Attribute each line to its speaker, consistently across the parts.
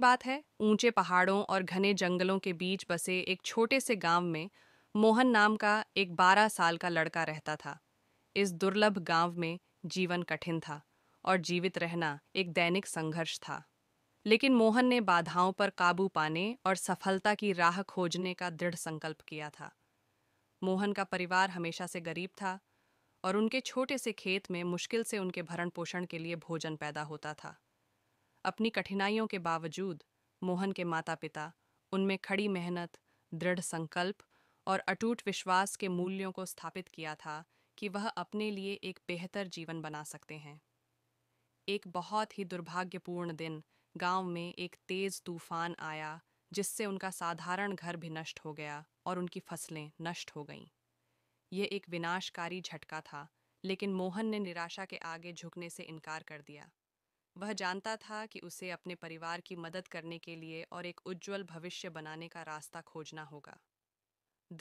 Speaker 1: बात है ऊंचे पहाड़ों और घने जंगलों के बीच बसे एक छोटे से गांव में मोहन नाम का एक बारह साल का लड़का रहता था इस दुर्लभ गांव में जीवन कठिन था और जीवित रहना एक दैनिक संघर्ष था लेकिन मोहन ने बाधाओं पर काबू पाने और सफलता की राह खोजने का दृढ़ संकल्प किया था मोहन का परिवार हमेशा से गरीब था और उनके छोटे से खेत में मुश्किल से उनके भरण पोषण के लिए भोजन पैदा होता था अपनी कठिनाइयों के बावजूद मोहन के माता पिता उनमें खड़ी मेहनत दृढ़ संकल्प और अटूट विश्वास के मूल्यों को स्थापित किया था कि वह अपने लिए एक बेहतर जीवन बना सकते हैं एक बहुत ही दुर्भाग्यपूर्ण दिन गांव में एक तेज तूफान आया जिससे उनका साधारण घर भी नष्ट हो गया और उनकी फसलें नष्ट हो गईं यह एक विनाशकारी झटका था लेकिन मोहन ने निराशा के आगे झुकने से इनकार कर दिया वह जानता था कि उसे अपने परिवार की मदद करने के लिए और एक उज्जवल भविष्य बनाने का रास्ता खोजना होगा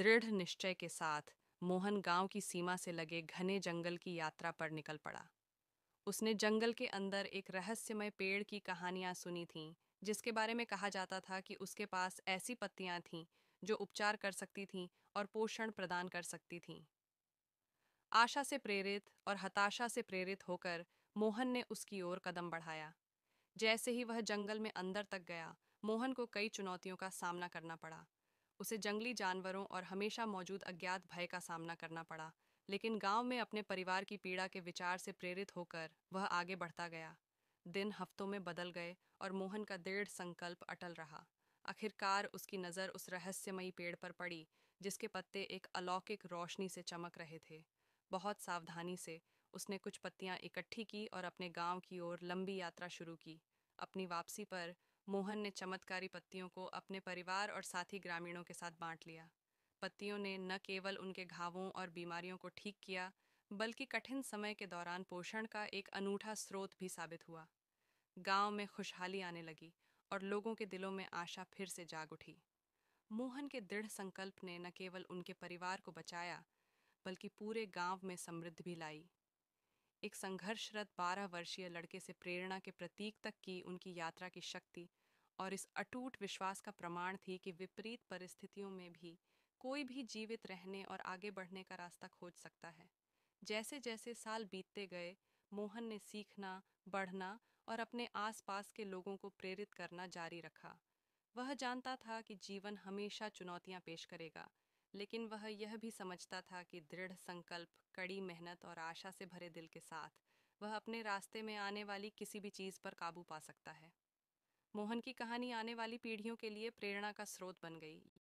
Speaker 1: दृढ़ निश्चय के साथ मोहन गांव की सीमा से लगे घने जंगल की यात्रा पर निकल पड़ा उसने जंगल के अंदर एक रहस्यमय पेड़ की कहानियां सुनी थीं जिसके बारे में कहा जाता था कि उसके पास ऐसी पत्तियां थीं जो उपचार कर सकती थीं और पोषण प्रदान कर सकती थीं आशा से प्रेरित और हताशा से प्रेरित होकर मोहन ने उसकी ओर कदम बढ़ाया जैसे ही वह जंगल में अंदर तक गया मोहन को कई चुनौतियों का सामना करना पड़ा उसे जंगली जानवरों और हमेशा मौजूद अज्ञात भय का सामना करना पड़ा लेकिन गांव में अपने परिवार की पीड़ा के विचार से प्रेरित होकर वह आगे बढ़ता गया दिन हफ्तों में बदल गए और मोहन का दृढ़ संकल्प अटल रहा आखिरकार उसकी नज़र उस रहस्यमयी पेड़ पर पड़ी जिसके पत्ते एक अलौकिक रोशनी से चमक रहे थे बहुत सावधानी से उसने कुछ पत्तियां इकट्ठी की और अपने गांव की ओर लंबी यात्रा शुरू की अपनी वापसी पर मोहन ने चमत्कारी पत्तियों को अपने परिवार और साथी ग्रामीणों के साथ बांट लिया पत्तियों ने न केवल उनके घावों और बीमारियों को ठीक किया बल्कि कठिन समय के दौरान पोषण का एक अनूठा स्रोत भी साबित हुआ गांव में खुशहाली आने लगी और लोगों के दिलों में आशा फिर से जाग उठी मोहन के दृढ़ संकल्प ने न केवल उनके परिवार को बचाया बल्कि पूरे गांव में समृद्धि भी लाई एक संघर्षरत बारह वर्षीय लड़के से प्रेरणा के प्रतीक तक की उनकी यात्रा की शक्ति और इस अटूट विश्वास का प्रमाण थी कि विपरीत परिस्थितियों में भी कोई भी जीवित रहने और आगे बढ़ने का रास्ता खोज सकता है जैसे जैसे साल बीतते गए मोहन ने सीखना बढ़ना और अपने आसपास के लोगों को प्रेरित करना जारी रखा वह जानता था कि जीवन हमेशा चुनौतियां पेश करेगा लेकिन वह यह भी समझता था कि दृढ़ संकल्प कड़ी मेहनत और आशा से भरे दिल के साथ वह अपने रास्ते में आने वाली किसी भी चीज़ पर काबू पा सकता है मोहन की कहानी आने वाली पीढ़ियों के लिए प्रेरणा का स्रोत बन गई